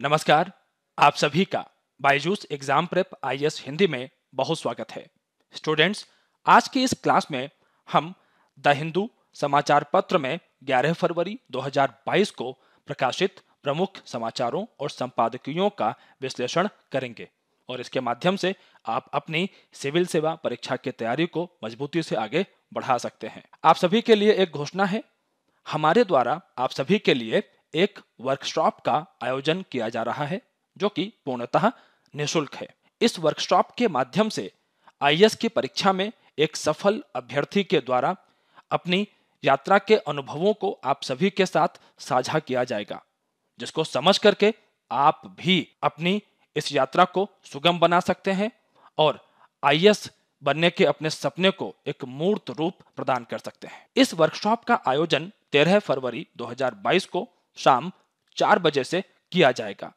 नमस्कार आप सभी का Byju's exam prep IAS Hindi में बहुत स्वागत है स्टूडेंट्स आज की इस क्लास में हम द हिंदू समाचार पत्र में 11 फरवरी 2022 को प्रकाशित प्रमुख समाचारों और संपादकीयों का विश्लेषण करेंगे और इसके माध्यम से आप अपनी सिविल सेवा परीक्षा की तैयारी को मजबूती से आगे बढ़ा सकते हैं आप सभी के लिए एक घोषणा है हमारे द्वारा आप सभी के लिए एक वर्कशॉप का आयोजन किया जा रहा है जो कि पूर्णतः निशुल्क है इस वर्कशॉप के माध्यम से आई की परीक्षा में एक सफल अभ्यर्थी के द्वारा अपनी यात्रा के अनुभवों को आप सभी के साथ साझा किया जाएगा जिसको समझ करके आप भी अपनी इस यात्रा को सुगम बना सकते हैं और आई बनने के अपने सपने को एक मूर्त रूप प्रदान कर सकते हैं इस वर्कशॉप का आयोजन 13 फरवरी 2022 को शाम चार बजे से किया जाएगा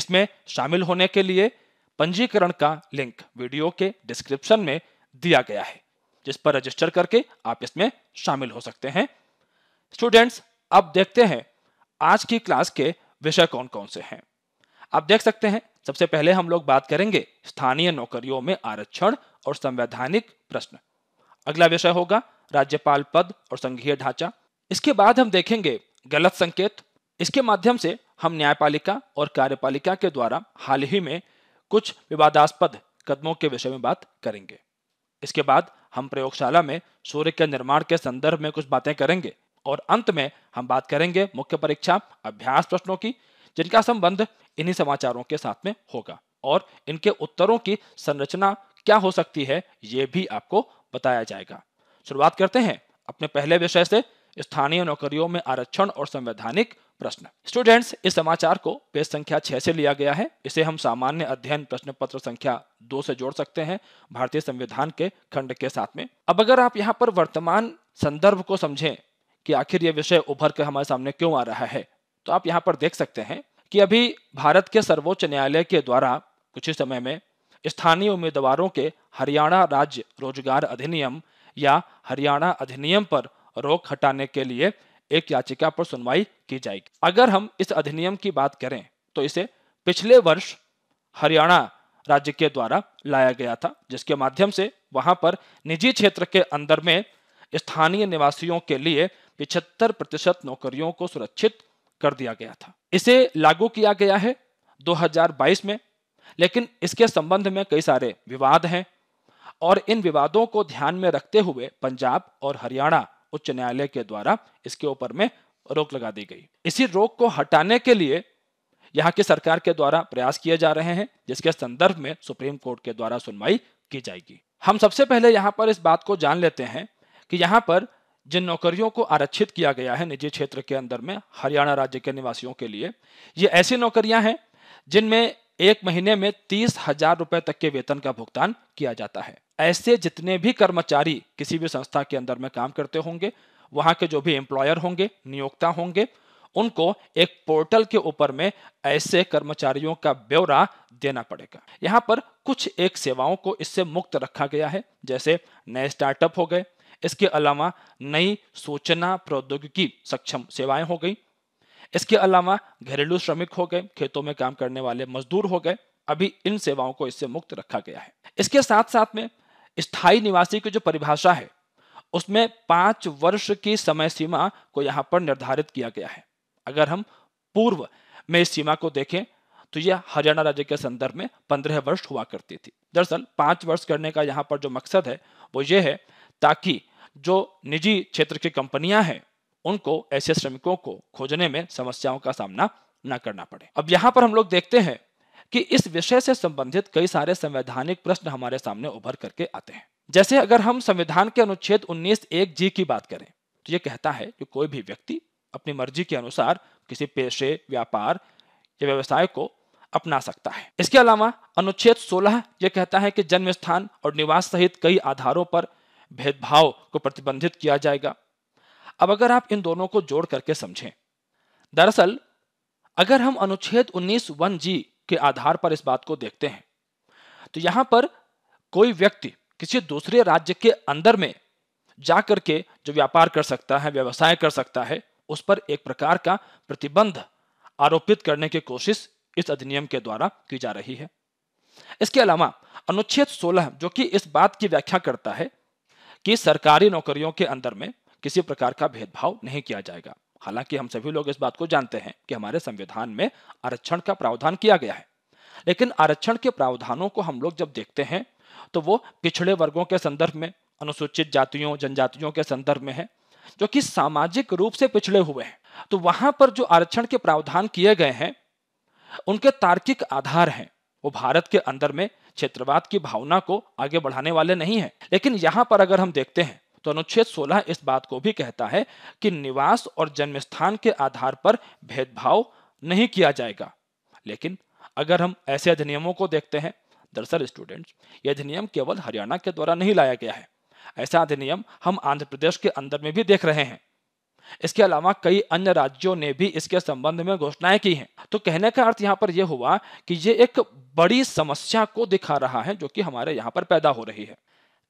इसमें शामिल होने के लिए पंजीकरण का लिंक वीडियो के डिस्क्रिप्शन में दिया गया है जिस पर रजिस्टर करके आप इसमें शामिल हो सकते हैं स्टूडेंट्स अब देखते हैं आज की क्लास के विषय कौन कौन से हैं आप देख सकते हैं सबसे पहले हम लोग बात करेंगे स्थानीय नौकरियों में आरक्षण और संवैधानिक प्रश्न अगला विषय होगा राज्यपाल पद और संघीय ढांचा इसके बाद हम देखेंगे गलत संकेत इसके माध्यम से हम न्यायपालिका और कार्यपालिका के द्वारा हाल ही में कुछ विवादास्पद कदमों के विषय में बात करेंगे इसके बाद हम प्रयोगशाला में सूर्य के निर्माण के संदर्भ में कुछ बातें करेंगे और अंत में हम बात करेंगे मुख्य परीक्षा अभ्यास प्रश्नों की जिनका संबंध इन्हीं समाचारों के साथ में होगा और इनके उत्तरों की संरचना क्या हो सकती है ये भी आपको बताया जाएगा शुरुआत करते हैं अपने पहले विषय से स्थानीय नौकरियों में आरक्षण और संवैधानिक प्रश्न स्टूडेंट्स इस समाचार को पेज संख्या छह से लिया गया है इसे हम सामान्य अध्ययन प्रश्न पत्र संख्या दो से जोड़ सकते हैं भारतीय संविधान के खंड के साथ में अब अगर आप यहाँ पर वर्तमान संदर्भ को समझें कि आखिर यह विषय उभर कर हमारे सामने क्यों आ रहा है तो आप यहाँ पर देख सकते हैं कि अभी भारत के सर्वोच्च न्यायालय के द्वारा कुछ ही समय में स्थानीय उम्मीदवारों के हरियाणा राज्य रोजगार अधिनियम या हरियाणा अधिनियम पर रोक हटाने के लिए एक याचिका पर सुनवाई की जाएगी अगर हम इस अधिनियम की बात करें तो इसे पिछले वर्ष हरियाणा राज्य के द्वारा लाया गया था जिसके माध्यम से वहां पर निजी क्षेत्र के अंदर में स्थानीय निवासियों के लिए पिछहत्तर प्रतिशत नौकरियों को सुरक्षित कर दिया गया था इसे लागू किया गया है 2022 में लेकिन इसके संबंध में कई सारे विवाद हैं और इन विवादों को ध्यान में रखते हुए पंजाब और हरियाणा उच्च न्यायालय के द्वारा इसके ऊपर में रोक लगा दी गई इसी रोक को हटाने के लिए यहाँ की सरकार के द्वारा प्रयास किए जा रहे हैं जिसके संदर्भ में सुप्रीम कोर्ट के द्वारा सुनवाई की जाएगी हम सबसे पहले यहाँ पर इस बात को जान लेते हैं कि यहाँ पर जिन नौकरियों को आरक्षित किया गया है निजी क्षेत्र के अंदर में हरियाणा राज्य के निवासियों के लिए ये ऐसी नौकरियां हैं जिनमें एक महीने में तीस हजार रुपए तक के वेतन का भुगतान किया जाता है ऐसे जितने भी कर्मचारी किसी भी संस्था के अंदर में काम करते होंगे वहां के जो भी एम्प्लॉयर होंगे नियोक्ता होंगे उनको एक पोर्टल के ऊपर में ऐसे कर्मचारियों का ब्यौरा देना पड़ेगा यहाँ पर कुछ एक सेवाओं को इससे मुक्त रखा गया है जैसे नए स्टार्टअप हो गए इसके अलावा नई सूचना प्रौद्योगिकी सक्षम सेवाएं हो गई इसके अलावा घरेलू श्रमिक हो गए खेतों में काम करने वाले मजदूर हो गए अभी इन सेवाओं को इससे मुक्त रखा गया है इसके साथ साथ में स्थायी निवासी की जो परिभाषा है उसमें पांच वर्ष की समय सीमा को यहां पर निर्धारित किया गया है अगर हम पूर्व में इस सीमा को देखें तो यह हरियाणा राज्य के संदर्भ में पंद्रह वर्ष हुआ करती थी दरअसल पांच वर्ष करने का यहाँ पर जो मकसद है वो ये है ताकि जो निजी क्षेत्र की कंपनियां हैं उनको ऐसे श्रमिकों को खोजने में समस्याओं का सामना न करना पड़े अब यहाँ पर हम लोग देखते हैं कि इस विषय से संबंधित कई सारे संवैधानिक प्रश्न हमारे सामने उभर करके आते हैं जैसे अगर हम संविधान के अनुच्छेद उन्नीस एक जी की बात करें तो ये कहता है कि कोई भी व्यक्ति अपनी मर्जी के अनुसार किसी पेशे व्यापार या व्यवसाय को अपना सकता है इसके अलावा अनुच्छेद 16 ये कहता है कि जन्म स्थान और निवास सहित कई आधारों पर भेदभाव को प्रतिबंधित किया जाएगा अब अगर आप इन दोनों को जोड़ करके समझें दरअसल अगर हम अनुच्छेद उन्नीस वन जी के आधार पर इस बात को देखते हैं तो यहां पर कोई व्यक्ति किसी दूसरे राज्य के अंदर में जा करके जो व्यापार कर सकता है व्यवसाय कर सकता है उस पर एक प्रकार का प्रतिबंध आरोपित करने की कोशिश इस अधिनियम के द्वारा की जा रही है इसके अलावा अनुच्छेद 16 जो कि इस बात की व्याख्या करता है कि सरकारी नौकरियों के अंदर में किसी प्रकार का भेदभाव नहीं किया जाएगा हालांकि हम सभी लोग इस बात को जानते हैं कि हमारे संविधान में आरक्षण का प्रावधान किया गया है लेकिन आरक्षण के प्रावधानों को हम लोग जब देखते हैं तो वो पिछड़े वर्गों के संदर्भ में अनुसूचित जातियों जनजातियों के संदर्भ में है जो कि सामाजिक रूप से पिछड़े हुए हैं तो वहां पर जो आरक्षण के प्रावधान किए गए हैं उनके तार्किक आधार हैं वो भारत के अंदर में क्षेत्रवाद की भावना को आगे बढ़ाने वाले नहीं है लेकिन यहाँ पर अगर हम देखते हैं तो अनुच्छेद 16 इस बात को भी कहता है कि निवास और जन्म स्थान के आधार पर भेदभाव नहीं किया जाएगा लेकिन अगर हम ऐसे अधिनियमों को देखते हैं दरअसल स्टूडेंट्स यह अधिनियम केवल हरियाणा के द्वारा नहीं लाया गया है ऐसा अधिनियम हम आंध्र प्रदेश के अंदर में भी देख रहे हैं इसके अलावा कई अन्य राज्यों ने भी इसके संबंध में घोषणाएं की हैं तो कहने का अर्थ यहाँ पर यह हुआ कि ये एक बड़ी समस्या को दिखा रहा है जो कि हमारे यहाँ पर पैदा हो रही है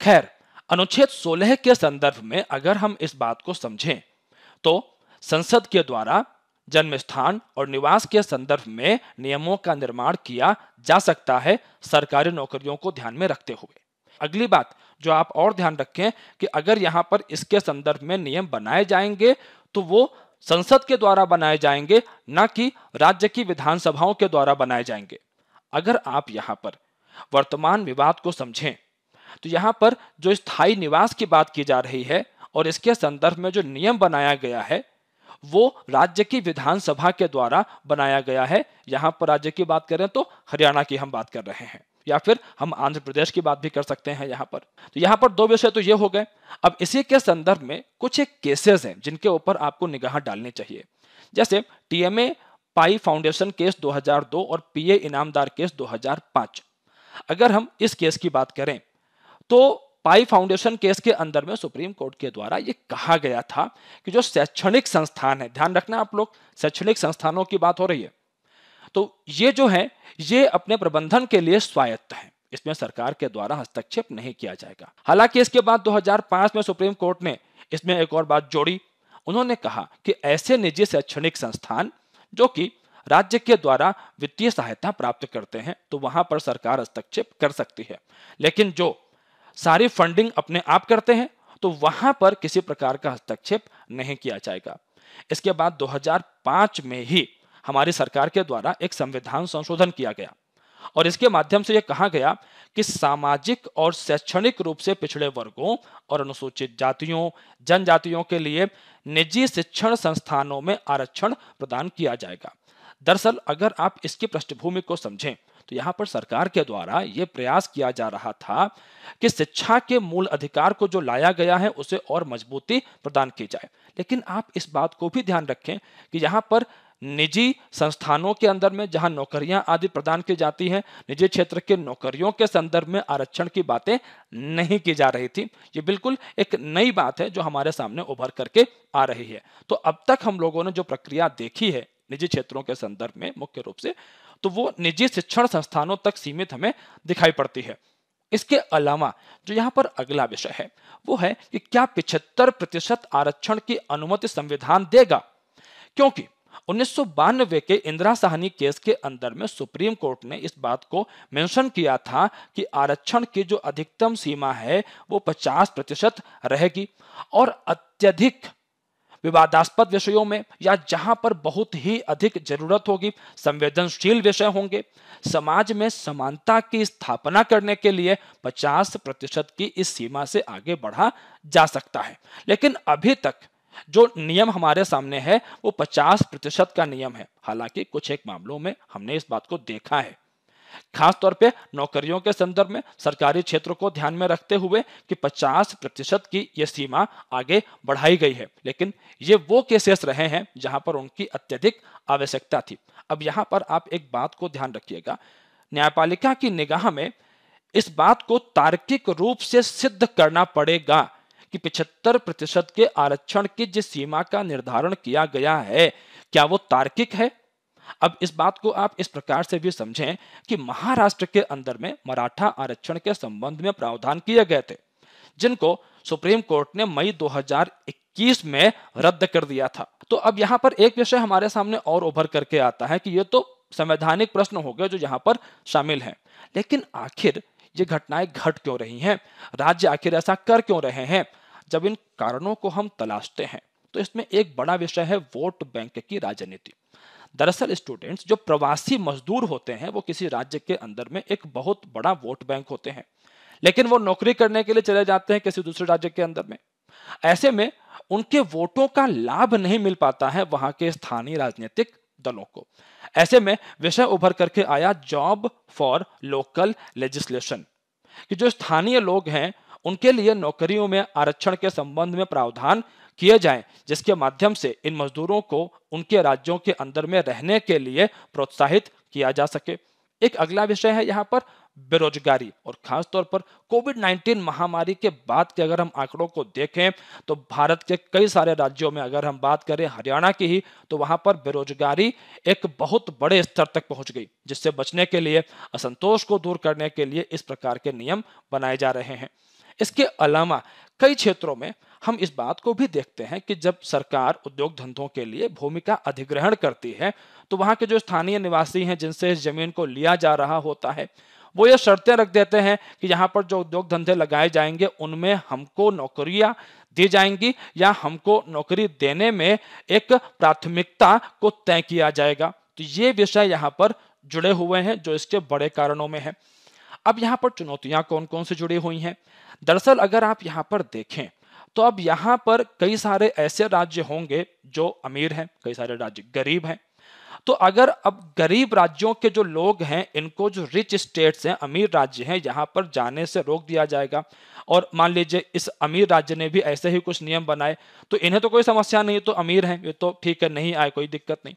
खैर अनुच्छेद 16 के संदर्भ में अगर हम इस बात को समझें तो संसद के द्वारा जन्म स्थान और निवास के संदर्भ में नियमों का निर्माण किया जा सकता है सरकारी नौकरियों को ध्यान में रखते हुए अगली बात जो आप और ध्यान रखें कि अगर यहां पर इसके संदर्भ में नियम बनाए जाएंगे तो वो संसद के द्वारा बनाए जाएंगे न कि राज्य की विधानसभाओं के द्वारा बनाए जाएंगे अगर आप यहाँ पर वर्तमान विवाद को समझें तो यहाँ पर जो स्थायी निवास की बात की जा रही है और इसके संदर्भ में जो नियम बनाया गया है वो राज्य की विधानसभा के द्वारा बनाया गया है यहाँ पर राज्य की बात करें तो हरियाणा की हम बात कर रहे हैं या फिर हम आंध्र प्रदेश की बात भी कर सकते हैं यहाँ पर तो यहाँ पर दो विषय तो ये हो गए अब इसी के संदर्भ में कुछ एक केसेस हैं जिनके ऊपर आपको निगाह डालनी चाहिए जैसे टीएमए पाई फाउंडेशन केस 2002 और पीए इनामदार केस 2005 अगर हम इस केस की बात करें तो पाई फाउंडेशन केस के अंदर में सुप्रीम कोर्ट के द्वारा ये कहा गया था कि जो शैक्षणिक संस्थान है ध्यान रखना आप लोग शैक्षणिक संस्थानों की बात हो रही है तो ये जो है ये अपने प्रबंधन के लिए स्वायत्त है इसमें सरकार के द्वारा हस्तक्षेप नहीं किया जाएगा हालांकि इसके बाद 2005 में सुप्रीम कोर्ट ने इसमें एक और बात जोड़ी उन्होंने कहा कि ऐसे निजी शैक्षणिक संस्थान जो कि राज्य के द्वारा वित्तीय सहायता प्राप्त करते हैं तो वहां पर सरकार हस्तक्षेप कर सकती है लेकिन जो सारी फंडिंग अपने आप करते हैं तो वहां पर किसी प्रकार का हस्तक्षेप नहीं किया जाएगा इसके बाद 2005 में ही हमारी सरकार के द्वारा एक संविधान संशोधन किया गया और इसके माध्यम से यह कहा गया कि सामाजिक और शैक्षणिक रूप से पिछड़े वर्गों और अनुसूचित जातियों जनजातियों के लिए निजी शिक्षण संस्थानों में आरक्षण प्रदान किया जाएगा दरअसल अगर आप इसकी पृष्ठभूमि को समझें तो यहाँ पर सरकार के द्वारा ये प्रयास किया जा रहा था कि शिक्षा के मूल अधिकार को जो लाया गया है उसे और मजबूती प्रदान की जाए लेकिन आप इस बात को भी ध्यान रखें कि यहाँ पर निजी संस्थानों के अंदर में जहां नौकरियां आदि प्रदान की जाती हैं निजी क्षेत्र के नौकरियों के संदर्भ में आरक्षण की बातें नहीं की जा रही थी ये बिल्कुल एक नई बात है जो हमारे सामने उभर करके आ रही है तो अब तक हम लोगों ने जो प्रक्रिया देखी है निजी क्षेत्रों के संदर्भ में मुख्य रूप से तो वो निजी शिक्षण संस्थानों तक सीमित हमें दिखाई पड़ती है इसके अलावा जो यहाँ पर अगला विषय है वो है कि क्या पिछहत्तर प्रतिशत आरक्षण की अनुमति संविधान देगा क्योंकि उन्नीस के इंदिरा साहनी केस के अंदर में सुप्रीम कोर्ट ने इस बात को मेंशन किया था कि आरक्षण की जो अधिकतम सीमा है वो 50 प्रतिशत रहेगी और अत्यधिक विवादास्पद विषयों में या जहां पर बहुत ही अधिक जरूरत होगी संवेदनशील विषय होंगे समाज में समानता की स्थापना करने के लिए 50 प्रतिशत की इस सीमा से आगे बढ़ा जा सकता है लेकिन अभी तक जो नियम हमारे सामने है वो 50 प्रतिशत का नियम है हालांकि कुछ एक मामलों में हमने इस बात को देखा है खासतौर पर नौकरियों के संदर्भ में सरकारी क्षेत्र को ध्यान में रखते हुए कि 50 प्रतिशत की यह सीमा आगे बढ़ाई गई है लेकिन ये वो केसेस रहे हैं जहां पर उनकी अत्यधिक आवश्यकता थी अब यहां पर आप एक बात को ध्यान रखिएगा न्यायपालिका की निगाह में इस बात को तार्किक रूप से सिद्ध करना पड़ेगा कि पिछहत्तर प्रतिशत के आरक्षण की जिस सीमा का निर्धारण किया गया है क्या वो तार्किक है अब इस बात को आप इस प्रकार से भी समझें कि महाराष्ट्र के अंदर में मराठा आरक्षण के संबंध में प्रावधान किए गए थे जिनको सुप्रीम कोर्ट ने मई 2021 में रद्द कर दिया था तो अब यहाँ पर एक विषय हमारे सामने और उभर करके आता है कि ये तो संवैधानिक प्रश्न हो गए जो यहाँ पर शामिल हैं लेकिन आखिर ये घटनाएं घट क्यों रही हैं राज्य आखिर ऐसा कर क्यों रहे हैं जब इन कारणों को हम तलाशते हैं तो इसमें एक बड़ा विषय है वोट बैंक की राजनीति दरअसल स्टूडेंट्स जो प्रवासी मजदूर होते हैं वो किसी राज्य के अंदर में एक बहुत बड़ा वोट बैंक होते हैं लेकिन वो नौकरी करने के लिए चले जाते हैं किसी दूसरे राज्य के अंदर में ऐसे में उनके वोटों का लाभ नहीं मिल पाता है वहां के स्थानीय राजनीतिक दलों को ऐसे में विषय उभर करके आया जॉब फॉर लोकल लेजिस्लेशन कि जो स्थानीय लोग हैं उनके लिए नौकरियों में आरक्षण के संबंध में प्रावधान किए जाएं जिसके माध्यम से इन मजदूरों को उनके राज्यों के अंदर में रहने के लिए प्रोत्साहित किया जा सके एक अगला विषय है यहाँ पर बेरोजगारी और तौर पर कोविड 19 महामारी के बाद के अगर हम आंकड़ों को देखें तो भारत के कई सारे राज्यों में अगर हम बात करें हरियाणा की ही तो वहां पर बेरोजगारी एक बहुत बड़े स्तर तक पहुंच गई जिससे बचने के लिए असंतोष को दूर करने के लिए इस प्रकार के नियम बनाए जा रहे हैं इसके अलावा कई क्षेत्रों में हम इस बात को भी देखते हैं कि जब सरकार उद्योग धंधों के लिए भूमि का अधिग्रहण करती है तो वहां के जो स्थानीय निवासी हैं जिनसे इस जमीन को लिया जा रहा होता है वो ये शर्तें रख देते हैं कि यहाँ पर जो उद्योग धंधे लगाए जाएंगे उनमें हमको नौकरियां दी जाएंगी या हमको नौकरी देने में एक प्राथमिकता को तय किया जाएगा तो ये विषय यहाँ पर जुड़े हुए हैं जो इसके बड़े कारणों में है अब यहाँ पर चुनौतियां कौन कौन से जुड़ी हुई हैं दरअसल अगर आप यहाँ पर देखें तो अब यहां पर कई सारे ऐसे राज्य होंगे जो अमीर हैं कई सारे राज्य गरीब हैं तो अगर अब गरीब राज्यों के जो लोग हैं इनको जो रिच स्टेट्स हैं अमीर राज्य हैं यहां पर जाने से रोक दिया जाएगा और मान लीजिए इस अमीर राज्य ने भी ऐसे ही कुछ नियम बनाए तो इन्हें तो कोई समस्या नहीं तो अमीर हैं ये तो ठीक है नहीं आए कोई दिक्कत नहीं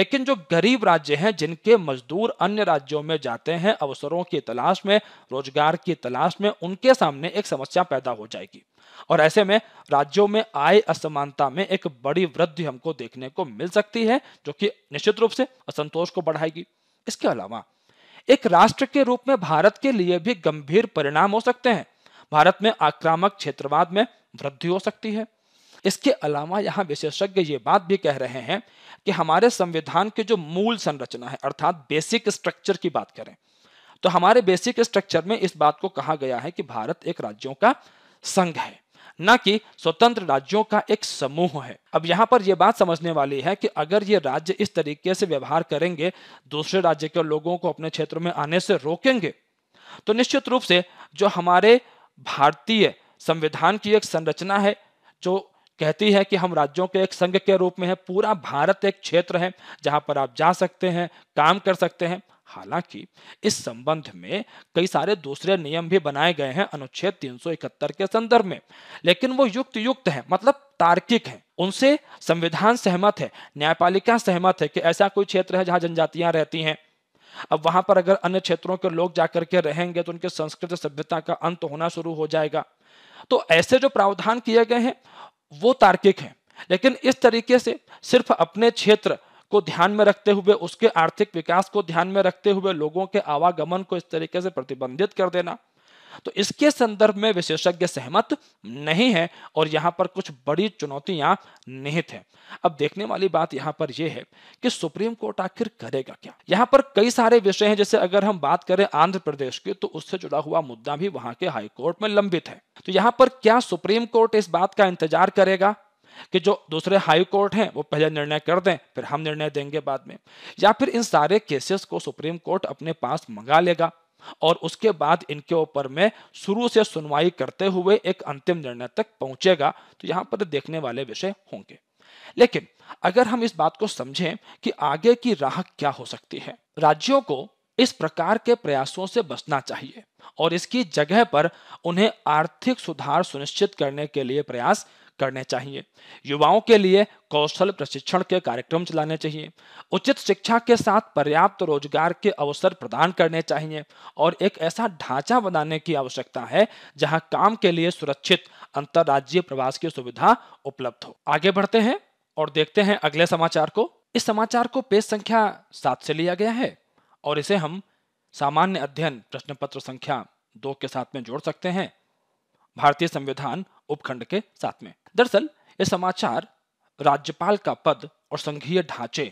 लेकिन जो गरीब राज्य हैं जिनके मजदूर अन्य राज्यों में जाते हैं अवसरों की तलाश में रोजगार की तलाश में उनके सामने एक समस्या पैदा हो जाएगी और ऐसे में राज्यों में आय असमानता में एक बड़ी वृद्धि हमको देखने को मिल सकती है जो कि निश्चित रूप से असंतोष को बढ़ाएगी इसके अलावा एक राष्ट्र के रूप में भारत के लिए भी गंभीर परिणाम हो सकते हैं भारत में आक्रामक क्षेत्रवाद में वृद्धि हो सकती है इसके अलावा यहाँ विशेषज्ञ ये बात भी कह रहे हैं कि हमारे संविधान के जो मूल संरचना है अर्थात बेसिक स्ट्रक्चर की बात करें तो हमारे बेसिक स्ट्रक्चर में इस बात को कहा गया है कि भारत एक राज्यों का संघ है न कि स्वतंत्र राज्यों का एक समूह है अब यहाँ पर यह बात समझने वाली है कि अगर ये राज्य इस तरीके से व्यवहार करेंगे दूसरे राज्य के लोगों को अपने क्षेत्र में आने से रोकेंगे तो निश्चित रूप से जो हमारे भारतीय संविधान की एक संरचना है जो कहती है कि हम राज्यों के एक संघ के रूप में है पूरा भारत एक क्षेत्र है जहां पर आप जा सकते हैं काम कर सकते हैं हालांकि इस संबंध में कई सारे दूसरे नियम भी बनाए गए हैं अनुच्छेद 371 के संदर्भ में लेकिन वो युक्त युक्त हैं मतलब तार्किक हैं उनसे संविधान सहमत है न्यायपालिका सहमत है कि ऐसा कोई क्षेत्र है जहां जनजातियां रहती हैं अब वहां पर अगर अन्य क्षेत्रों के लोग जाकर के रहेंगे तो उनके संस्कृत सभ्यता का अंत होना शुरू हो जाएगा तो ऐसे जो प्रावधान किए गए हैं वो तार्किक हैं लेकिन इस तरीके से सिर्फ अपने क्षेत्र को ध्यान में रखते हुए उसके आर्थिक विकास को ध्यान में रखते हुए लोगों के आवागमन को इस तरीके से प्रतिबंधित कर देना तो इसके संदर्भ में विशेषज्ञ सहमत नहीं है और यहाँ पर कुछ बड़ी चुनौतियां निहित हैं अब देखने वाली बात यहाँ पर यह है कि सुप्रीम कोर्ट आखिर करेगा क्या यहाँ पर कई सारे विषय हैं जैसे अगर हम बात करें आंध्र प्रदेश की तो उससे जुड़ा हुआ मुद्दा भी वहां के हाईकोर्ट में लंबित है तो यहाँ पर क्या सुप्रीम कोर्ट इस बात का इंतजार करेगा कि जो दूसरे हाई कोर्ट हैं वो पहले निर्णय कर दें फिर हम निर्णय देंगे बाद में या फिर इन सारे केसेस को सुप्रीम कोर्ट अपने पास मंगा लेगा और उसके बाद इनके ऊपर में शुरू से सुनवाई करते हुए एक अंतिम निर्णय तक पहुंचेगा तो यहां पर देखने वाले विषय होंगे लेकिन अगर हम इस बात को समझें कि आगे की राह क्या हो सकती है राज्यों को इस प्रकार के प्रयासों से बचना चाहिए और इसकी जगह पर उन्हें आर्थिक सुधार सुनिश्चित करने के लिए प्रयास करने चाहिए युवाओं के लिए कौशल प्रशिक्षण के कार्यक्रम चलाने चाहिए उचित शिक्षा के साथ पर्याप्त रोजगार के अवसर प्रदान करने चाहिए और एक ऐसा ढांचा बनाने की आवश्यकता है जहां काम के लिए सुरक्षित अंतर्राज्यीय प्रवास की सुविधा उपलब्ध हो आगे बढ़ते हैं और देखते हैं अगले समाचार को इस समाचार को पेज संख्या सात से लिया गया है और इसे हम सामान्य अध्ययन प्रश्न पत्र संख्या दो के साथ में जोड़ सकते हैं भारतीय संविधान उपखंड के साथ में दरअसल ये समाचार राज्यपाल का पद और संघीय ढांचे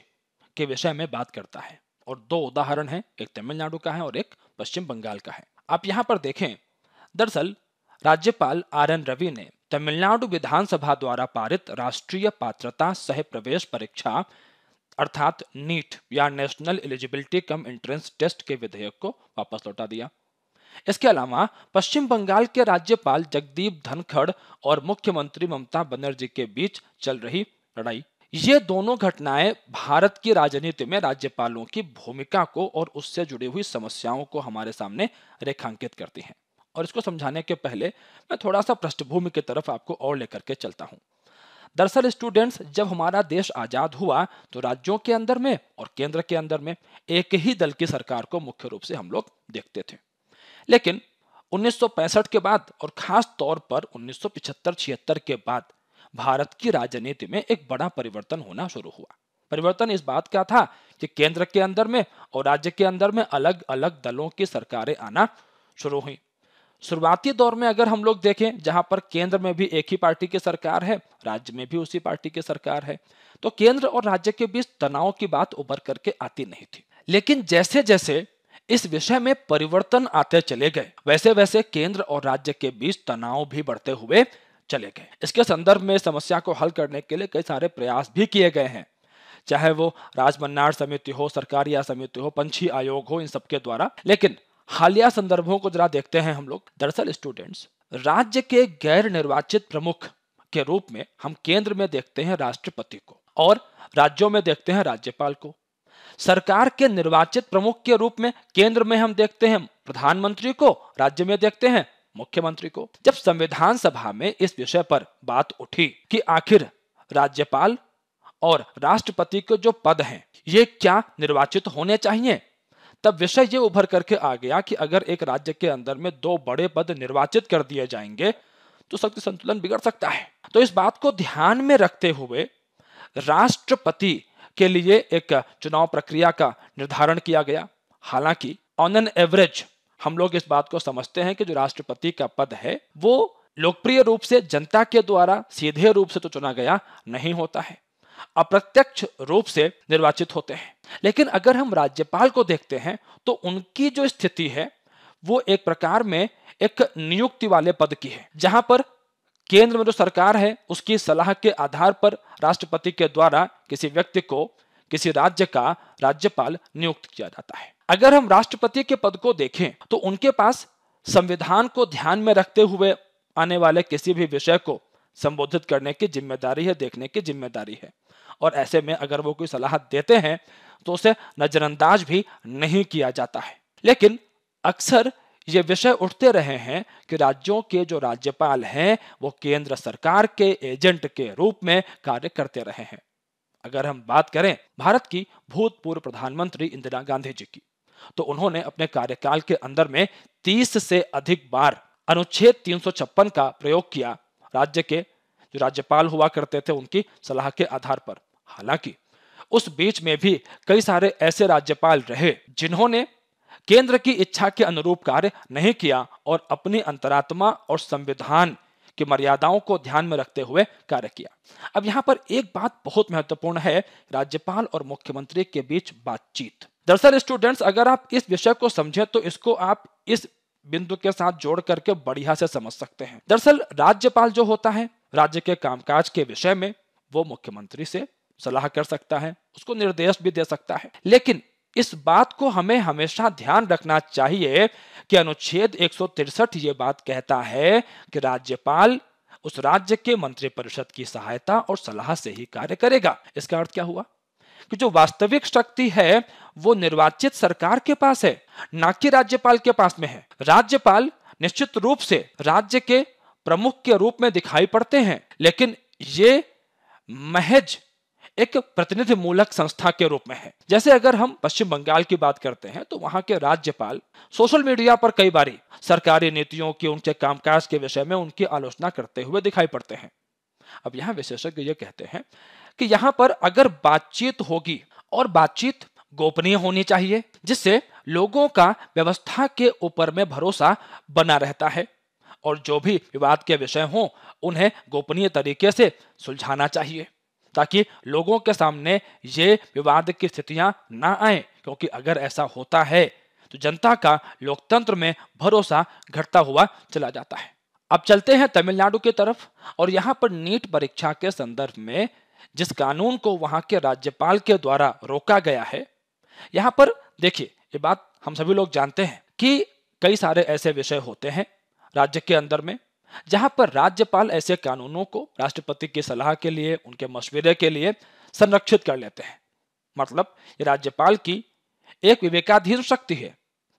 के विषय में बात करता है और दो उदाहरण हैं एक तमिलनाडु का है और एक पश्चिम बंगाल का है आप यहाँ पर देखें दरअसल राज्यपाल आर एन रवि ने तमिलनाडु विधानसभा द्वारा पारित राष्ट्रीय पात्रता सह प्रवेश परीक्षा अर्थात नीट या national eligibility cum entrance test के विधेयक को वापस लौटा दिया इसके अलावा पश्चिम बंगाल के राज्यपाल जगदीप धनखड़ और मुख्यमंत्री ममता बनर्जी के बीच चल रही लड़ाई ये दोनों घटनाएं भारत की राजनीति में राज्यपालों की भूमिका को और उससे जुड़ी हुई समस्याओं को हमारे सामने रेखांकित करती हैं और इसको समझाने के पहले मैं थोड़ा सा पृष्ठभूमि की तरफ आपको और लेकर के चलता हूँ दरअसल स्टूडेंट्स जब हमारा देश आजाद हुआ तो राज्यों के अंदर में और केंद्र के अंदर में एक ही दल की सरकार को मुख्य रूप से हम लोग देखते थे लेकिन 1965 के बाद और खास तौर पर 1975-76 के बाद भारत की राजनीति में एक बड़ा परिवर्तन होना शुरू हुआ परिवर्तन इस बात का था कि केंद्र के अंदर में और राज्य के अंदर में अलग अलग दलों की सरकारें आना शुरू हुई शुरुआती दौर में अगर हम लोग देखें जहां पर केंद्र में भी एक ही पार्टी की सरकार है राज्य में भी उसी पार्टी की सरकार है तो केंद्र और राज्य के बीच तनाव की बात उभर करके आती नहीं थी लेकिन जैसे जैसे इस विषय में परिवर्तन आते चले गए वैसे वैसे केंद्र और राज्य के बीच तनाव भी बढ़ते हुए चले गए इसके संदर्भ में समस्या को हल करने के लिए कई सारे प्रयास भी किए गए हैं चाहे वो राजमन्नार समिति हो सरकारी या समिति हो पंछी आयोग हो इन सबके द्वारा लेकिन हालिया संदर्भों को जरा देखते हैं हम लोग दरअसल स्टूडेंट्स राज्य के गैर निर्वाचित प्रमुख के रूप में हम केंद्र में देखते हैं राष्ट्रपति को और राज्यों में देखते हैं राज्यपाल को सरकार के निर्वाचित प्रमुख के रूप में केंद्र में हम देखते हैं प्रधानमंत्री को राज्य में देखते हैं मुख्यमंत्री को जब संविधान सभा में इस विषय पर बात उठी कि आखिर राज्यपाल और राष्ट्रपति के जो पद हैं ये क्या निर्वाचित होने चाहिए तब विषय ये उभर करके आ गया कि अगर एक राज्य के अंदर में दो बड़े पद निर्वाचित कर दिए जाएंगे तो शक्ति संतुलन बिगड़ सकता है तो इस बात को ध्यान में रखते हुए राष्ट्रपति के लिए एक चुनाव प्रक्रिया का निर्धारण किया गया हालांकि ऑन एन एवरेज हम लोग इस बात को समझते हैं कि जो राष्ट्रपति का पद है वो लोकप्रिय रूप से जनता के द्वारा सीधे रूप से तो चुना गया नहीं होता है अप्रत्यक्ष रूप से निर्वाचित होते हैं लेकिन अगर हम राज्यपाल को देखते हैं तो उनकी जो स्थिति है वो एक प्रकार में एक नियुक्ति वाले पद की है जहां पर केंद्र में जो सरकार है उसकी सलाह के आधार पर राष्ट्रपति के द्वारा किसी व्यक्ति को किसी राज्य का राज्यपाल नियुक्त किया जाता है अगर हम राष्ट्रपति के पद को देखें तो उनके पास संविधान को ध्यान में रखते हुए आने वाले किसी भी विषय को संबोधित करने की जिम्मेदारी है देखने की जिम्मेदारी है और ऐसे में अगर वो कोई सलाह देते हैं तो उसे नजरअंदाज भी नहीं किया जाता है लेकिन अक्सर ये विषय उठते रहे हैं कि राज्यों के जो राज्यपाल हैं वो केंद्र सरकार के एजेंट के रूप में कार्य करते रहे हैं अगर हम बात करें भारत की भूतपूर्व प्रधानमंत्री इंदिरा गांधी जी की तो उन्होंने अपने कार्यकाल के अंदर में 30 से अधिक बार अनुच्छेद तीन का प्रयोग किया राज्य के जो राज्यपाल हुआ करते थे उनकी सलाह के आधार पर हालांकि उस बीच में भी कई सारे ऐसे राज्यपाल रहे जिन्होंने केंद्र की इच्छा के अनुरूप कार्य नहीं किया और अपनी अंतरात्मा और संविधान की मर्यादाओं को ध्यान में रखते हुए कार्य किया अब यहाँ पर एक बात बहुत महत्वपूर्ण है राज्यपाल और मुख्यमंत्री के बीच बातचीत दरअसल स्टूडेंट्स अगर आप इस विषय को समझें तो इसको आप इस बिंदु के साथ जोड़ करके बढ़िया से समझ सकते हैं दरअसल राज्यपाल जो होता है राज्य के कामकाज के विषय में वो मुख्यमंत्री से सलाह कर सकता है उसको निर्देश भी दे सकता है लेकिन इस बात को हमें हमेशा ध्यान रखना चाहिए कि अनुच्छेद एक ये बात कहता है कि राज्यपाल उस राज्य के मंत्रिपरिषद की सहायता और सलाह से ही कार्य करेगा इसका अर्थ क्या हुआ कि जो वास्तविक शक्ति है वो निर्वाचित सरकार के पास है ना कि राज्यपाल के पास में है राज्यपाल निश्चित रूप से राज्य के प्रमुख के रूप में दिखाई पड़ते हैं लेकिन ये महज एक प्रतिनिधि मूलक संस्था के रूप में है जैसे अगर हम पश्चिम बंगाल की बात करते हैं तो वहां के राज्यपाल सोशल मीडिया पर कई बार सरकारी नीतियों के उनके कामकाज के विषय में उनकी आलोचना करते हुए दिखाई पड़ते हैं अब यहाँ विशेषज्ञ ये कहते हैं कि यहाँ पर अगर बातचीत होगी और बातचीत गोपनीय होनी चाहिए जिससे लोगों का व्यवस्था के ऊपर में भरोसा बना रहता है और जो भी विवाद के विषय हो उन्हें गोपनीय तरीके से सुलझाना चाहिए ताकि लोगों के सामने ये विवाद की स्थितियां ना आए क्योंकि अगर ऐसा होता है तो जनता का लोकतंत्र में भरोसा घटता हुआ चला जाता है अब चलते हैं तमिलनाडु की तरफ और यहाँ पर नीट परीक्षा के संदर्भ में जिस कानून को वहां के राज्यपाल के द्वारा रोका गया है यहाँ पर देखिए ये बात हम सभी लोग जानते हैं कि कई सारे ऐसे विषय होते हैं राज्य के अंदर में जहां पर राज्यपाल ऐसे कानूनों को राष्ट्रपति की सलाह के लिए उनके मशवरे के लिए संरक्षित कर लेते हैं मतलब ये राज्यपाल की एक विवेकाधीन शक्ति है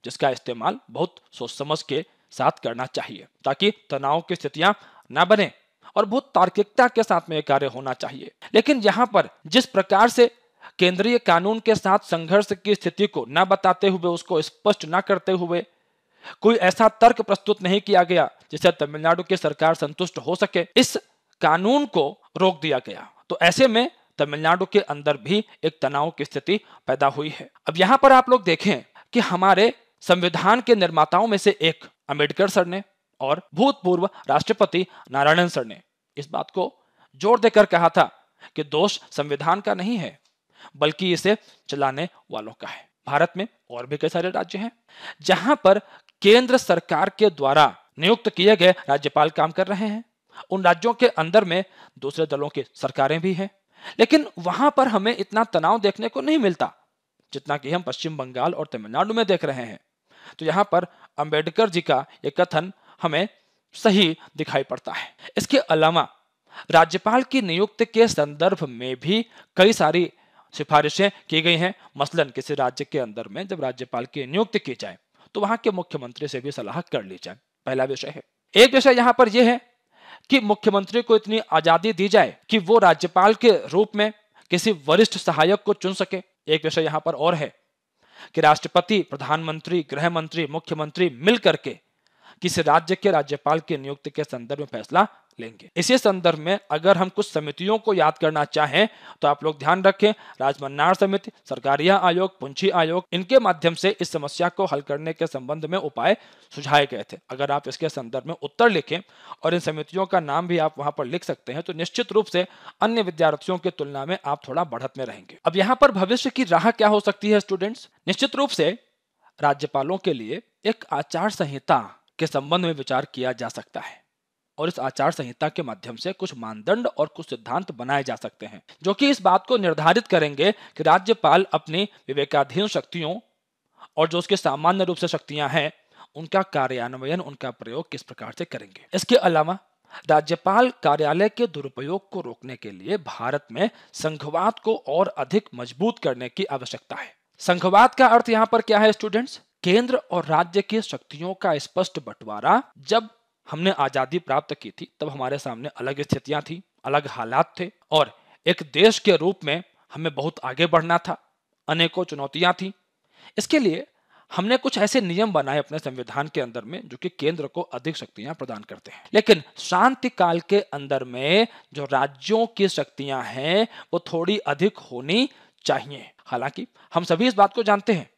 जिसका इस्तेमाल बहुत सोच समझ के साथ करना चाहिए ताकि तनाव की स्थितियां ना बने और बहुत तार्किकता के साथ में कार्य होना चाहिए लेकिन यहाँ पर जिस प्रकार से केंद्रीय कानून के साथ संघर्ष की स्थिति को न बताते हुए उसको स्पष्ट न करते हुए कोई ऐसा तर्क प्रस्तुत नहीं किया गया जिससे तमिलनाडु की सरकार संतुष्ट हो सके इस कानून को रोक दिया गया तो ऐसे में तमिलनाडु के अंदर भी एक तनाव की स्थिति पैदा हुई है अब यहाँ पर आप लोग देखें कि हमारे संविधान के निर्माताओं में से एक अम्बेडकर सर ने और भूतपूर्व राष्ट्रपति नारायणन सर ने इस बात को जोर देकर कहा था कि दोष संविधान का नहीं है बल्कि इसे चलाने वालों का है भारत में और भी कई सारे राज्य हैं जहां पर केंद्र सरकार के द्वारा नियुक्त किए गए राज्यपाल काम कर रहे हैं उन राज्यों के अंदर में दूसरे दलों की सरकारें भी हैं लेकिन वहां पर हमें इतना तनाव देखने को नहीं मिलता जितना कि हम पश्चिम बंगाल और तमिलनाडु में देख रहे हैं तो यहाँ पर अंबेडकर जी का यह कथन हमें सही दिखाई पड़ता है इसके अलावा राज्यपाल की नियुक्ति के संदर्भ में भी कई सारी सिफारिशें की गई हैं मसलन किसी राज्य के अंदर में जब राज्यपाल की नियुक्ति की जाए तो वहां के मुख्यमंत्री से भी सलाह कर ली जाए पहला विषय है एक विषय यहाँ पर यह है कि मुख्यमंत्री को इतनी आजादी दी जाए कि वो राज्यपाल के रूप में किसी वरिष्ठ सहायक को चुन सके एक विषय यहां पर और है कि राष्ट्रपति प्रधानमंत्री गृह मंत्री मुख्यमंत्री मिलकर के किसी राज्य के राज्यपाल की नियुक्ति के संदर्भ में फैसला लेंगे इसी संदर्भ में अगर हम कुछ समितियों को याद करना चाहें तो आप लोग ध्यान रखें राजमन्नार समिति सरकारिया आयोग पुंछी आयोग इनके माध्यम से इस समस्या को हल करने के संबंध में उपाय सुझाए गए थे अगर आप इसके संदर्भ में उत्तर लिखें और इन समितियों का नाम भी आप वहां पर लिख सकते हैं तो निश्चित रूप से अन्य विद्यार्थियों की तुलना में आप थोड़ा बढ़त में रहेंगे अब यहाँ पर भविष्य की राह क्या हो सकती है स्टूडेंट्स निश्चित रूप से राज्यपालों के लिए एक आचार संहिता के संबंध में विचार किया जा सकता है और इस आचार संहिता के माध्यम से कुछ मानदंड और कुछ सिद्धांत बनाए जा सकते हैं जो कि इस बात को निर्धारित करेंगे कि राज्यपाल अपनी विवेकाधीन शक्तियों और जो उसके सामान्य रूप से शक्तियां हैं उनका कार्यान्वयन उनका प्रयोग किस प्रकार से करेंगे इसके अलावा राज्यपाल कार्यालय के दुरुपयोग को रोकने के लिए भारत में संघवाद को और अधिक मजबूत करने की आवश्यकता है संघवाद का अर्थ यहाँ पर क्या है स्टूडेंट्स केंद्र और राज्य की शक्तियों का स्पष्ट बंटवारा जब हमने आज़ादी प्राप्त की थी तब हमारे सामने अलग स्थितियां थी अलग हालात थे और एक देश के रूप में हमें बहुत आगे बढ़ना था अनेकों चुनौतियां थी इसके लिए हमने कुछ ऐसे नियम बनाए अपने संविधान के अंदर में जो कि केंद्र को अधिक शक्तियां प्रदान करते हैं लेकिन शांति काल के अंदर में जो राज्यों की शक्तियां हैं वो थोड़ी अधिक होनी चाहिए हालांकि हम सभी इस बात को जानते हैं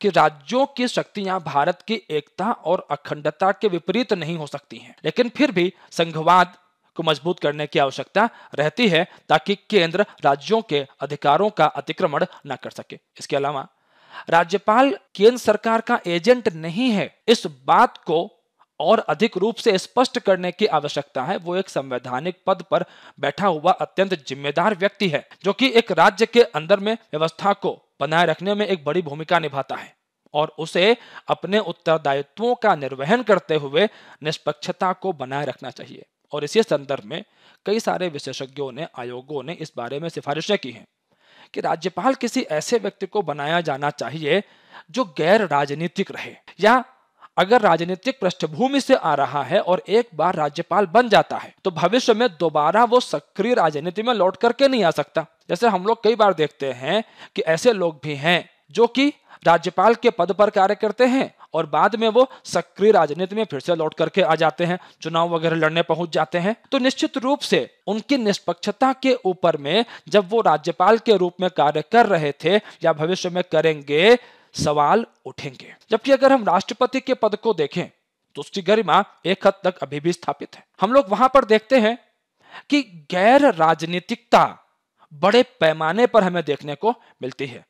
कि राज्यों की शक्तियां भारत की एकता और अखंडता के विपरीत नहीं हो सकती हैं लेकिन फिर भी संघवाद को मजबूत करने की आवश्यकता रहती है ताकि केंद्र राज्यों के अधिकारों का अतिक्रमण न कर सके इसके अलावा राज्यपाल केंद्र सरकार का एजेंट नहीं है इस बात को और अधिक रूप से स्पष्ट करने की आवश्यकता है वो एक संवैधानिक पद पर बैठा हुआ अत्यंत जिम्मेदार व्यक्ति है जो कि एक राज्य के अंदर में व्यवस्था को बनाए रखने में एक बड़ी भूमिका निभाता है और उसे अपने उत्तरदायित्वों का निर्वहन करते हुए निष्पक्षता को बनाए रखना चाहिए और इसी संदर्भ में कई सारे विशेषज्ञों ने आयोगों ने इस बारे में सिफारिशें की हैं कि राज्यपाल किसी ऐसे व्यक्ति को बनाया जाना चाहिए जो गैर राजनीतिक रहे या अगर राजनीतिक पृष्ठभूमि से आ रहा है और एक बार राज्यपाल बन जाता है तो भविष्य में दोबारा वो सक्रिय राजनीति में लौट करके नहीं आ सकता जैसे हम लोग कई बार देखते हैं कि ऐसे लोग भी हैं जो कि राज्यपाल के पद पर कार्य करते हैं और बाद में वो सक्रिय राजनीति में फिर से लौट करके आ जाते हैं चुनाव वगैरह लड़ने पहुंच जाते हैं तो निश्चित रूप से उनकी निष्पक्षता के ऊपर में जब वो राज्यपाल के रूप में कार्य कर रहे थे या भविष्य में करेंगे सवाल उठेंगे जबकि अगर हम राष्ट्रपति के पद को देखें तो उसकी गरिमा एक हद तक अभी भी स्थापित है हम लोग वहां पर देखते हैं कि गैर राजनीतिकता बड़े पैमाने पर हमें देखने को मिलती है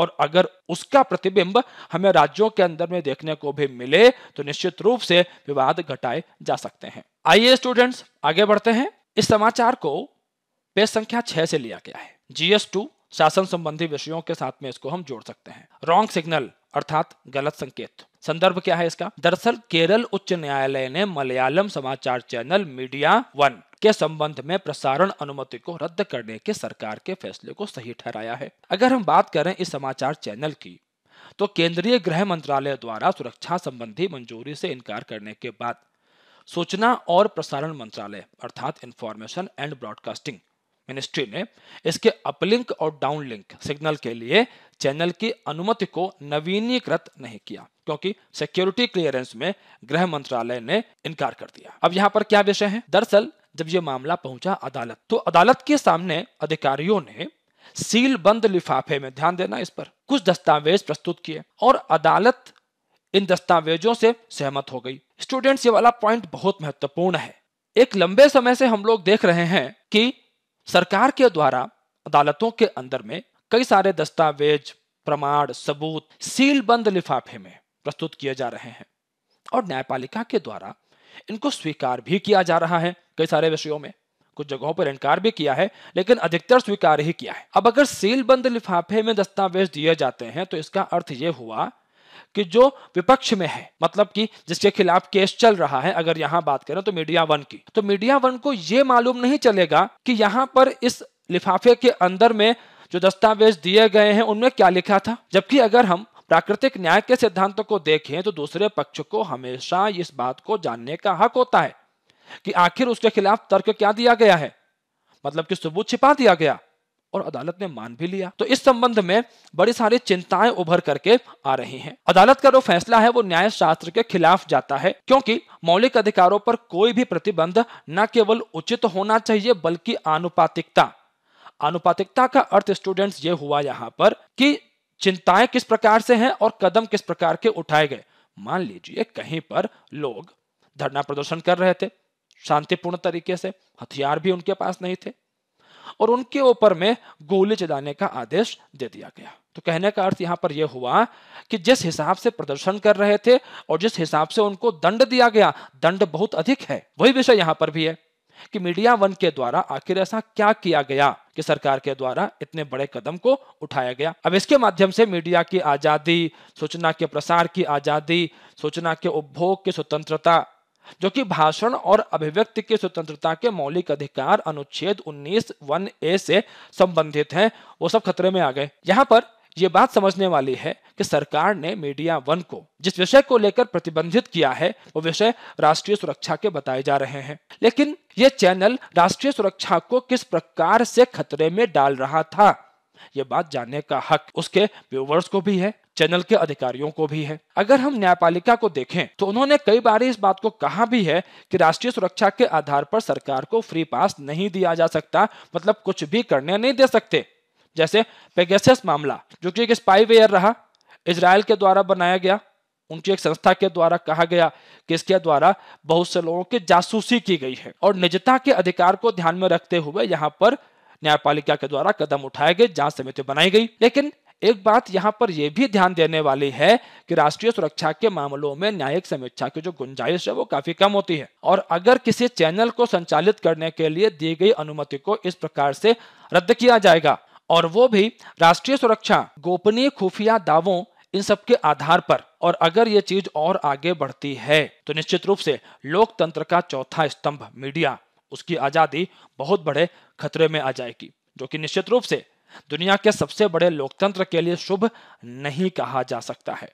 और अगर उसका प्रतिबिंब हमें राज्यों के अंदर में देखने को भी मिले तो निश्चित रूप से विवाद घटाए जा सकते हैं आइए स्टूडेंट्स आगे बढ़ते हैं इस समाचार को पेज संख्या छह से लिया गया है जीएस टू शासन संबंधी विषयों के साथ में इसको हम जोड़ सकते हैं रॉन्ग सिग्नल अर्थात गलत संकेत संदर्भ क्या है इसका दरअसल केरल उच्च न्यायालय ने मलयालम समाचार चैनल मीडिया वन के संबंध में प्रसारण अनुमति को रद्द करने के सरकार के फैसले को सही ठहराया है अगर हम बात करें इस समाचार चैनल की तो केंद्रीय गृह मंत्रालय द्वारा सुरक्षा संबंधी मंजूरी से इनकार करने के बाद सूचना और प्रसारण मंत्रालय अर्थात इंफॉर्मेशन एंड ब्रॉडकास्टिंग मिनिस्ट्री ने इसके अपलिंक और डाउनलिंक सिग्नल के लिए चैनल की अनुमति को नवीनीकृत नहीं किया क्योंकि सिक्योरिटी क्लियरेंस में गृह मंत्रालय ने इनकार कर दिया अब यहाँ पर क्या विषय है दरअसल जब ये मामला पहुंचा अदालत तो अदालत के सामने अधिकारियों ने सील बंद लिफाफे में ध्यान देना इस पर कुछ दस्तावेज प्रस्तुत किए और अदालत इन दस्तावेजों से सहमत हो गई स्टूडेंट्स ये वाला पॉइंट बहुत महत्वपूर्ण है एक लंबे समय से हम लोग देख रहे हैं कि सरकार के द्वारा अदालतों के अंदर में कई सारे दस्तावेज प्रमाण सबूत सीलबंद लिफाफे में प्रस्तुत किए जा रहे हैं और न्यायपालिका के द्वारा इनको स्वीकार भी किया जा रहा है कई सारे विषयों में कुछ जगहों पर इनकार भी किया है लेकिन अधिकतर स्वीकार ही किया है अब अगर सीलबंद लिफाफे में दस्तावेज दिए जाते हैं तो इसका अर्थ यह हुआ कि जो विपक्ष में है मतलब कि जिसके खिलाफ केस चल रहा है अगर यहाँ बात करें तो मीडिया वन की तो मीडिया वन को यह मालूम नहीं चलेगा कि यहाँ पर इस लिफाफे के अंदर में जो दस्तावेज दिए गए हैं उनमें क्या लिखा था जबकि अगर हम प्राकृतिक न्याय के सिद्धांतों को देखें तो दूसरे पक्ष को हमेशा इस बात को जानने का हक होता है कि आखिर उसके खिलाफ तर्क क्या दिया गया है मतलब कि सबूत छिपा दिया गया और अदालत ने मान भी लिया तो इस संबंध में बड़ी सारी चिंताएं उभर करके आ रही हैं अदालत का जो फैसला है वो न्याय शास्त्र के खिलाफ जाता है क्योंकि मौलिक अधिकारों पर कोई भी प्रतिबंध न केवल उचित होना चाहिए बल्कि आनुपातिकता अनुपातिकता का अर्थ स्टूडेंट्स ये हुआ यहाँ पर कि चिंताएं किस प्रकार से हैं और कदम किस प्रकार के उठाए गए मान लीजिए कहीं पर लोग धरना प्रदर्शन कर रहे थे शांतिपूर्ण तरीके से हथियार भी उनके पास नहीं थे और उनके ऊपर में गोली चलाने का आदेश दे दिया गया तो कहने का अर्थ यहाँ पर यह हुआ कि जिस हिसाब से प्रदर्शन कर रहे थे और जिस हिसाब से उनको दंड दिया गया दंड बहुत अधिक है वही विषय यहाँ पर भी है कि मीडिया वन के द्वारा आखिर ऐसा क्या किया गया कि सरकार के द्वारा इतने बड़े कदम को उठाया गया अब इसके माध्यम से मीडिया की आजादी सूचना के प्रसार की आजादी सूचना के उपभोग की स्वतंत्रता जो कि भाषण और अभिव्यक्ति के स्वतंत्रता के मौलिक अधिकार अनुच्छेद 19 वन ए से संबंधित हैं वो सब खतरे में आ गए यहाँ पर ये बात समझने वाली है कि सरकार ने मीडिया वन को जिस विषय को लेकर प्रतिबंधित किया है वो विषय राष्ट्रीय सुरक्षा के बताए जा रहे हैं लेकिन ये चैनल राष्ट्रीय सुरक्षा को किस प्रकार से खतरे में डाल रहा था ये बात जानने का हक उसके व्यूवर्स को भी है चैनल के अधिकारियों को भी है अगर हम न्यायपालिका को देखें तो उन्होंने कई बार इस बात को कहा भी है कि राष्ट्रीय सुरक्षा के आधार पर सरकार को फ्री पास नहीं दिया जा सकता मतलब कुछ भी करने नहीं दे सकते जैसे पेगेसियस मामला जो कि एक स्पाईवेयर रहा इसराइल के द्वारा बनाया गया उनकी एक संस्था के द्वारा कहा गया कि इसके द्वारा बहुत से लोगों की जासूसी की गई है और निजता के अधिकार को ध्यान में रखते हुए यहाँ पर न्यायपालिका के द्वारा कदम उठाए गए जांच समिति बनाई गई लेकिन एक बात यहाँ पर यह भी ध्यान देने वाली है कि राष्ट्रीय सुरक्षा के मामलों में न्यायिक समीक्षा की जो गुंजाइश है वो काफी कम होती है और अगर किसी चैनल को संचालित करने के लिए दी गई अनुमति को इस प्रकार से रद्द किया जाएगा और वो भी राष्ट्रीय सुरक्षा गोपनीय खुफिया दावों इन सब के आधार पर और अगर ये चीज और आगे बढ़ती है तो निश्चित रूप से लोकतंत्र का चौथा स्तंभ मीडिया उसकी आज़ादी बहुत बड़े खतरे में आ जाएगी जो कि निश्चित रूप से दुनिया के सबसे बड़े लोकतंत्र के लिए शुभ नहीं कहा जा सकता है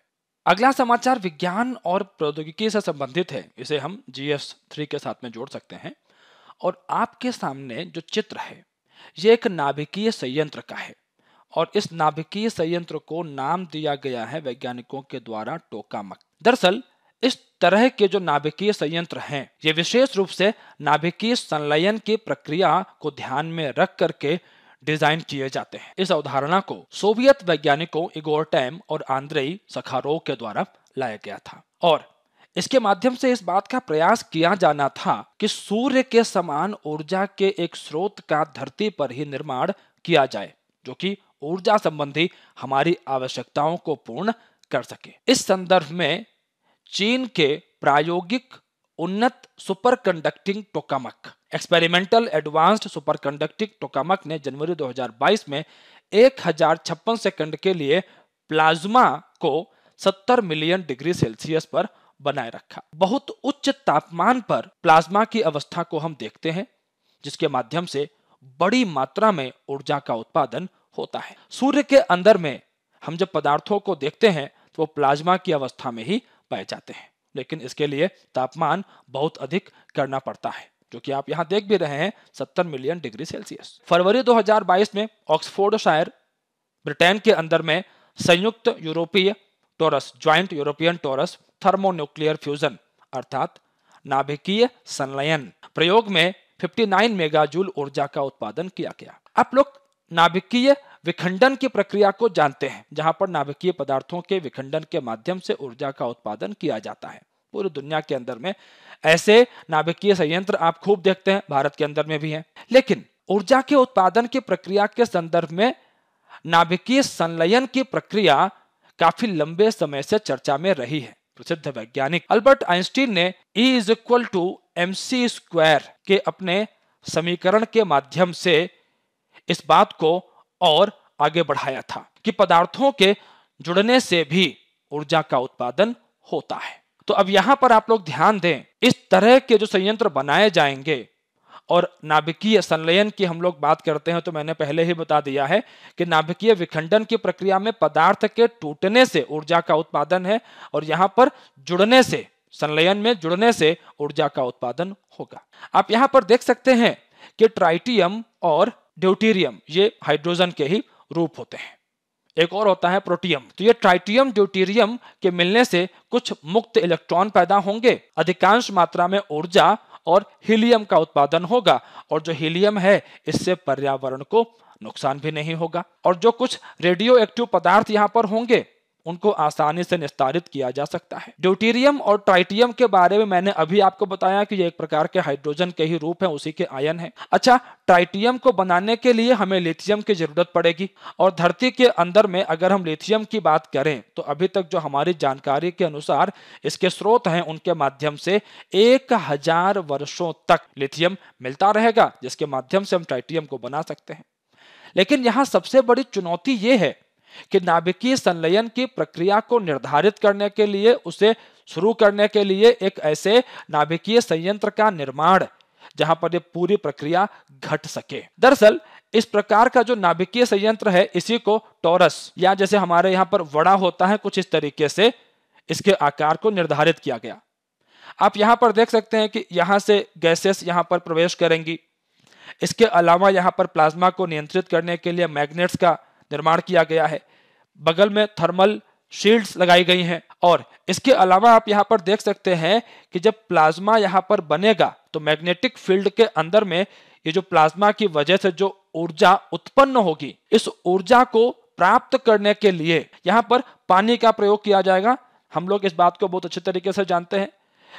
अगला समाचार विज्ञान और प्रौद्योगिकी से संबंधित है इसे हम जी एस थ्री के साथ में जोड़ सकते हैं और आपके सामने जो चित्र है ये एक नाभिकीय संयंत्र का है और इस नाभिकीय संयंत्र को नाम दिया गया है वैज्ञानिकों के द्वारा टोकामक दरअसल इस तरह के जो नाभिकीय संयंत्र हैं ये विशेष रूप से नाभिकीय संलयन की प्रक्रिया को ध्यान में रख करके डिजाइन किए जाते हैं इस अवधारणा को सोवियत वैज्ञानिकों इगोर टैम और आंद्रेई सखारो के द्वारा लाया गया था और इसके माध्यम से इस बात का प्रयास किया जाना था कि सूर्य के समान ऊर्जा के एक स्रोत का धरती पर ही निर्माण किया जाए जो कि ऊर्जा संबंधी हमारी आवश्यकताओं को पूर्ण कर सके इस संदर्भ में चीन के प्रायोगिक उन्नत conducting tokamak experimental advanced conducting tokamak ने जनवरी 2022 में एक सेकंड के लिए प्लाज्मा को 70 मिलियन डिग्री सेल्सियस पर बनाए रखा बहुत उच्च तापमान पर प्लाज्मा की अवस्था को हम देखते हैं जिसके माध्यम से बड़ी मात्रा में ऊर्जा का उत्पादन होता है सूर्य के अंदर में हम जब पदार्थों को देखते हैं तो प्लाज्मा की अवस्था में ही पाए जाते हैं लेकिन इसके लिए तापमान बहुत अधिक करना पड़ता है जो कि आप यहां देख भी रहे हैं 70 मिलियन डिग्री सेल्सियस फरवरी 2022 में ऑक्सफोर्ड शायर ब्रिटेन के अंदर में संयुक्त यूरोपीय torus joint European torus thermonuclear fusion अर्थात नाभिकीय संलयन प्रयोग में 59 नाइन मेगाजूल ऊर्जा का उत्पादन किया गया आप लोग नाभिकीय विखंडन की प्रक्रिया को जानते हैं जहां पर नाभिकीय पदार्थों के विखंडन के माध्यम से ऊर्जा का उत्पादन किया जाता है पूरी दुनिया के अंदर में ऐसे नाभिकीय संयंत्र आप खूब देखते हैं भारत के अंदर में भी है लेकिन ऊर्जा के उत्पादन की प्रक्रिया के संदर्भ में नाभिकीय संलयन की प्रक्रिया काफी लंबे समय से चर्चा में रही है प्रसिद्ध वैज्ञानिक अल्बर्ट आइंस्टीन ने E is equal to M C square के अपने समीकरण के माध्यम से इस बात को और आगे बढ़ाया था कि पदार्थों के जुड़ने से भी ऊर्जा का उत्पादन होता है तो अब यहां पर आप लोग ध्यान दें इस तरह के जो संयंत्र बनाए जाएंगे और नाभिकीय संलयन की हम लोग बात करते हैं तो मैंने पहले ही बता दिया है कि नाभिकीय विखंडन की प्रक्रिया में पदार्थ के टूटने से ऊर्जा का उत्पादन है और यहां पर जुड़ने से संलयन में जुड़ने से ऊर्जा का उत्पादन होगा आप यहां पर देख सकते हैं कि ट्राइटियम और ड्यूटीरियम ये हाइड्रोजन के ही रूप होते हैं एक और होता है प्रोटियम तो ये ट्राइटियम ड्यूटीरियम के मिलने से कुछ मुक्त इलेक्ट्रॉन पैदा होंगे अधिकांश मात्रा में ऊर्जा और हीलियम का उत्पादन होगा और जो हीलियम है इससे पर्यावरण को नुकसान भी नहीं होगा और जो कुछ रेडियो एक्टिव पदार्थ यहाँ पर होंगे उनको आसानी से निस्तारित किया जा सकता है ड्यूटीरियम और ट्राइटियम के बारे में मैंने अभी आपको बताया कि ये एक प्रकार के हाइड्रोजन के ही रूप है उसी के आयन है अच्छा ट्राइटियम को बनाने के लिए हमें लिथियम की जरूरत पड़ेगी और धरती के अंदर में अगर हम लिथियम की बात करें तो अभी तक जो हमारी जानकारी के अनुसार इसके स्रोत हैं उनके माध्यम से एक हजार वर्षों तक लिथियम मिलता रहेगा जिसके माध्यम से हम ट्राइटियम को बना सकते हैं लेकिन यहाँ सबसे बड़ी चुनौती ये है कि नाभिकीय संलयन की प्रक्रिया को निर्धारित करने के लिए उसे शुरू करने के लिए एक ऐसे नाभिकीय संयंत्र का निर्माण जहां पर ये पूरी प्रक्रिया घट सके दरअसल इस प्रकार का जो नाभिकीय संयंत्र है इसी को टॉरस या जैसे हमारे यहाँ पर वड़ा होता है कुछ इस तरीके से इसके आकार को निर्धारित किया गया आप यहां पर देख सकते हैं कि यहां से गैसेस यहां पर प्रवेश करेंगी इसके अलावा यहां पर प्लाज्मा को नियंत्रित करने के लिए मैग्नेट्स का निर्माण किया गया है बगल में थर्मल शील्ड्स लगाई गई हैं और इसके अलावा आप यहाँ पर देख सकते हैं कि जब प्लाज्मा यहाँ पर बनेगा तो मैग्नेटिक फील्ड के अंदर में ये जो प्लाज्मा की वजह से जो ऊर्जा उत्पन्न होगी इस ऊर्जा को प्राप्त करने के लिए यहाँ पर पानी का प्रयोग किया जाएगा हम लोग इस बात को बहुत अच्छे तरीके से जानते हैं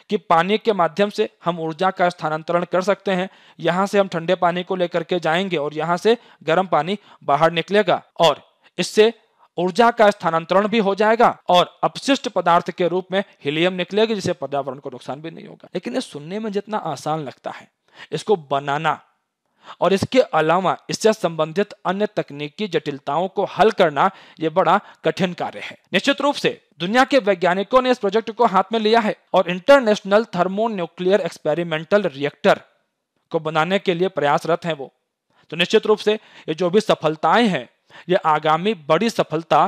कि पानी के माध्यम से हम ऊर्जा का स्थानांतरण कर सकते हैं यहाँ से हम ठंडे पानी को लेकर के जाएंगे और यहाँ से गर्म पानी बाहर निकलेगा और इससे ऊर्जा का स्थानांतरण भी हो जाएगा और अपशिष्ट पदार्थ के रूप में हीलियम निकलेगा जिससे पर्यावरण को नुकसान भी नहीं होगा लेकिन ये सुनने में जितना आसान लगता है इसको बनाना और इसके अलावा इससे संबंधित अन्य तकनीकी जटिलताओं को हल करना ये बड़ा कठिन कार्य है निश्चित रूप से दुनिया के वैज्ञानिकों ने इस प्रोजेक्ट को हाथ में लिया है और इंटरनेशनल थर्मोन्यूक्लियर एक्सपेरिमेंटल रिएक्टर को बनाने के लिए प्रयासरत हैं वो तो निश्चित रूप से ये जो भी सफलताएं हैं ये आगामी बड़ी सफलता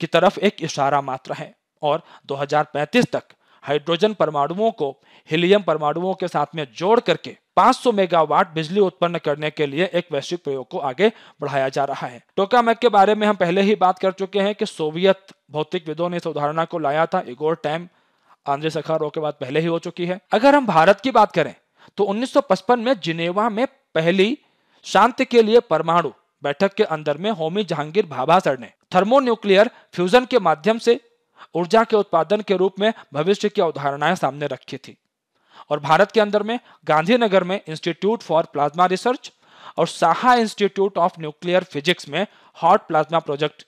की तरफ एक इशारा मात्र है और 2035 तक हाइड्रोजन परमाणुओं को हीलियम परमाणुओं के साथ में जोड़ करके 500 मेगावाट बिजली उत्पन्न करने के लिए एक वैश्विक प्रयोग को आगे बढ़ाया जा रहा है टोका मैक के बारे में हम पहले ही बात कर चुके हैं कि सोवियत विदो ने इस उदाहरणा को लाया था इगोर टैम आंद्रे सखारो के बाद पहले ही हो चुकी है अगर हम भारत की बात करें तो 1955 में जिनेवा में पहली शांति के लिए परमाणु बैठक के अंदर में होमी जहांगीर भाभा सर ने थर्मोन्यूक्लियर फ्यूजन के माध्यम से ऊर्जा के उत्पादन के रूप में भविष्य की अवधारणाएं सामने रखी थी और भारत के अंदर में गांधीनगर में इंस्टीट्यूट फॉर प्लाज्मा रिसर्च और Saha institute of nuclear physics में हॉट प्लाज्मा प्रोजेक्ट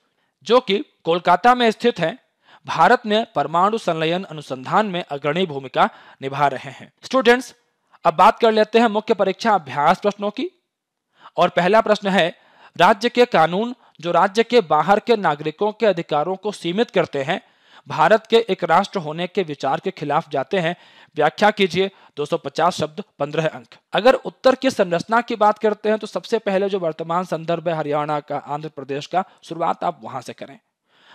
जो कि कोलकाता में स्थित है भारत ने परमाणु संलयन अनुसंधान में अग्रणी भूमिका निभा रहे हैं स्टूडेंट्स अब बात कर लेते हैं मुख्य परीक्षा अभ्यास प्रश्नों की और पहला प्रश्न है राज्य के कानून जो राज्य के बाहर के नागरिकों के अधिकारों को सीमित करते हैं भारत के एक राष्ट्र होने के विचार के खिलाफ जाते हैं व्याख्या कीजिए 250 शब्द 15 अंक अगर उत्तर की संरचना की बात करते हैं तो सबसे पहले जो वर्तमान संदर्भ है हरियाणा का आंध्र प्रदेश का शुरुआत आप वहां से करें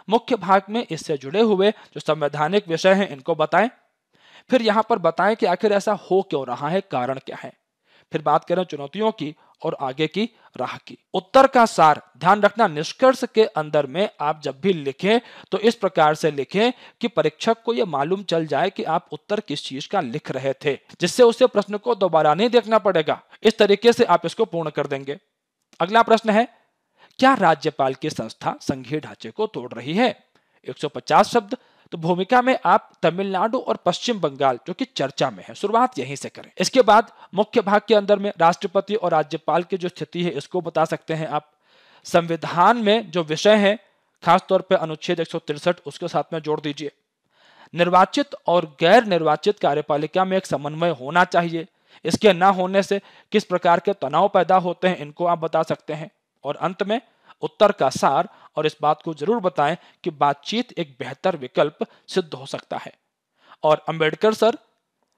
मुख्य भाग में इससे जुड़े हुए जो संवैधानिक विषय हैं इनको बताएं फिर यहां पर बताएं कि आखिर ऐसा हो क्यों रहा है कारण क्या है फिर बात करें चुनौतियों की और आगे की राह की उत्तर का सार ध्यान रखना निष्कर्ष के अंदर में आप जब भी लिखें तो इस प्रकार से लिखें कि परीक्षक को यह मालूम चल जाए कि आप उत्तर किस चीज का लिख रहे थे जिससे उसे प्रश्न को दोबारा नहीं देखना पड़ेगा इस तरीके से आप इसको पूर्ण कर देंगे अगला प्रश्न है क्या राज्यपाल की संस्था संघीय ढांचे को तोड़ रही है 150 शब्द तो भूमिका में आप तमिलनाडु और पश्चिम बंगाल जो कि चर्चा में है शुरुआत यहीं से करें इसके बाद मुख्य भाग के अंदर में राष्ट्रपति और राज्यपाल की जो स्थिति है इसको बता सकते हैं आप संविधान में जो विषय है खासतौर पर अनुच्छेद एक उसके साथ में जोड़ दीजिए निर्वाचित और गैर निर्वाचित कार्यपालिका में एक समन्वय होना चाहिए इसके ना होने से किस प्रकार के तनाव पैदा होते हैं इनको आप बता सकते हैं और अंत में उत्तर का सार और इस बात को जरूर बताएं कि बातचीत एक बेहतर विकल्प सिद्ध हो सकता है और अंबेडकर सर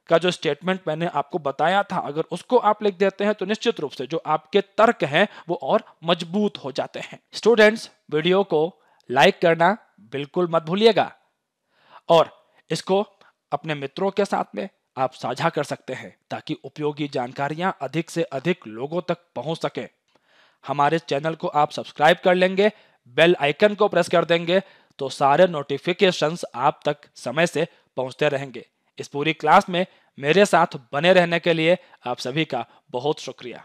का जो स्टेटमेंट मैंने आपको बताया था अगर उसको आप लिख देते हैं तो निश्चित रूप से जो आपके तर्क हैं वो और मजबूत हो जाते हैं स्टूडेंट्स वीडियो को लाइक करना बिल्कुल मत भूलिएगा और इसको अपने मित्रों के साथ में आप साझा कर सकते हैं ताकि उपयोगी जानकारियां अधिक से अधिक लोगों तक पहुंच सके हमारे चैनल को आप सब्सक्राइब कर लेंगे बेल आइकन को प्रेस कर देंगे तो सारे नोटिफिकेशंस आप तक समय से पहुंचते रहेंगे इस पूरी क्लास में मेरे साथ बने रहने के लिए आप सभी का बहुत शुक्रिया